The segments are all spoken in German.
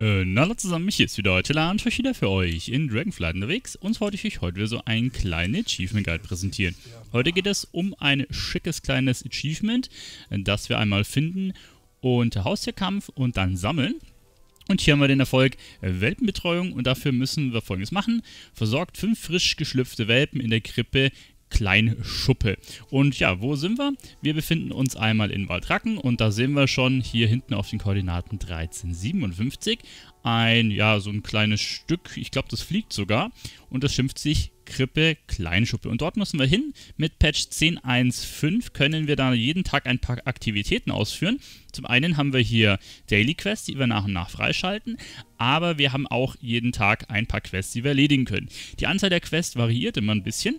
Äh, na hallo zusammen, hier ist wieder heute Lan euch wieder für euch in Dragonflight unterwegs und wollte ich euch heute wieder so einen kleinen Achievement Guide präsentieren. Heute geht es um ein schickes kleines Achievement, das wir einmal finden und Haustierkampf und dann sammeln. Und hier haben wir den Erfolg Welpenbetreuung und dafür müssen wir folgendes machen. Versorgt fünf frisch geschlüpfte Welpen in der Krippe Kleinschuppe. Und ja, wo sind wir? Wir befinden uns einmal in Waldracken und da sehen wir schon hier hinten auf den Koordinaten 1357 ein, ja, so ein kleines Stück, ich glaube, das fliegt sogar und das schimpft sich Krippe Kleinschuppe. Und dort müssen wir hin. Mit Patch 10.1.5 können wir da jeden Tag ein paar Aktivitäten ausführen. Zum einen haben wir hier Daily Quests, die wir nach und nach freischalten, aber wir haben auch jeden Tag ein paar Quests, die wir erledigen können. Die Anzahl der Quests variiert immer ein bisschen.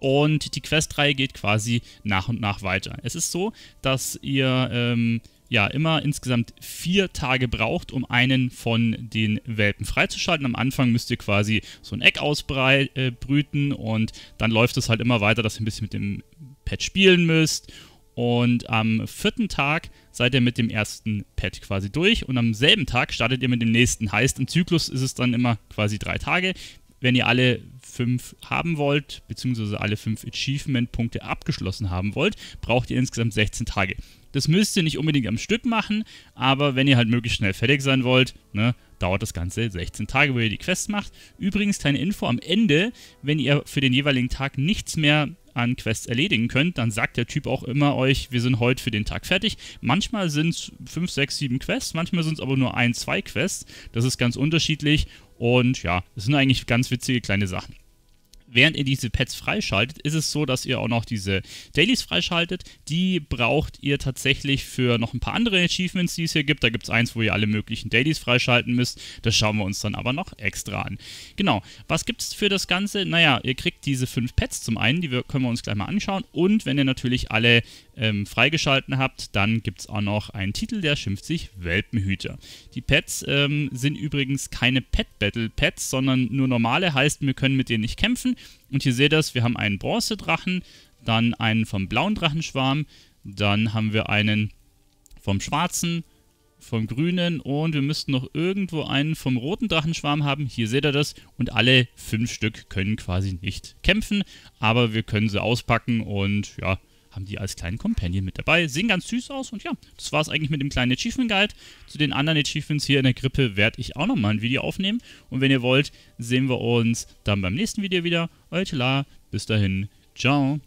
Und die Questreihe geht quasi nach und nach weiter. Es ist so, dass ihr ähm, ja immer insgesamt vier Tage braucht, um einen von den Welpen freizuschalten. Am Anfang müsst ihr quasi so ein Eck ausbrüten äh, und dann läuft es halt immer weiter, dass ihr ein bisschen mit dem Pad spielen müsst. Und am vierten Tag seid ihr mit dem ersten Pad quasi durch und am selben Tag startet ihr mit dem nächsten. Heißt, im Zyklus ist es dann immer quasi drei Tage, wenn ihr alle fünf haben wollt, beziehungsweise alle fünf Achievement-Punkte abgeschlossen haben wollt, braucht ihr insgesamt 16 Tage. Das müsst ihr nicht unbedingt am Stück machen, aber wenn ihr halt möglichst schnell fertig sein wollt, ne, dauert das Ganze 16 Tage, wo ihr die Quest macht. Übrigens, kleine Info am Ende, wenn ihr für den jeweiligen Tag nichts mehr an Quests erledigen könnt, dann sagt der Typ auch immer euch, wir sind heute für den Tag fertig. Manchmal sind es 5, 6, 7 Quests, manchmal sind es aber nur ein, zwei Quests. Das ist ganz unterschiedlich und ja, es sind eigentlich ganz witzige kleine Sachen während ihr diese Pets freischaltet, ist es so, dass ihr auch noch diese Dailies freischaltet. Die braucht ihr tatsächlich für noch ein paar andere Achievements, die es hier gibt. Da gibt es eins, wo ihr alle möglichen Dailies freischalten müsst. Das schauen wir uns dann aber noch extra an. Genau, was gibt es für das Ganze? Naja, ihr kriegt diese fünf Pets zum einen, die können wir uns gleich mal anschauen. Und wenn ihr natürlich alle ähm, freigeschalten habt, dann gibt es auch noch einen Titel, der schimpft sich Welpenhüter. Die Pets ähm, sind übrigens keine Pet-Battle-Pets, sondern nur normale, heißt wir können mit denen nicht kämpfen, und hier seht ihr es, wir haben einen Bronzedrachen, dann einen vom blauen Drachenschwarm, dann haben wir einen vom schwarzen, vom grünen und wir müssten noch irgendwo einen vom roten Drachenschwarm haben. Hier seht ihr das. Und alle fünf Stück können quasi nicht kämpfen, aber wir können sie auspacken und ja, haben die als kleinen Companion mit dabei. Sehen ganz süß aus und ja, das war es eigentlich mit dem kleinen Achievement Guide. Zu den anderen Achievements hier in der Grippe werde ich auch nochmal ein Video aufnehmen. Und wenn ihr wollt, sehen wir uns dann beim nächsten Video wieder. Euer Tila, bis dahin, ciao.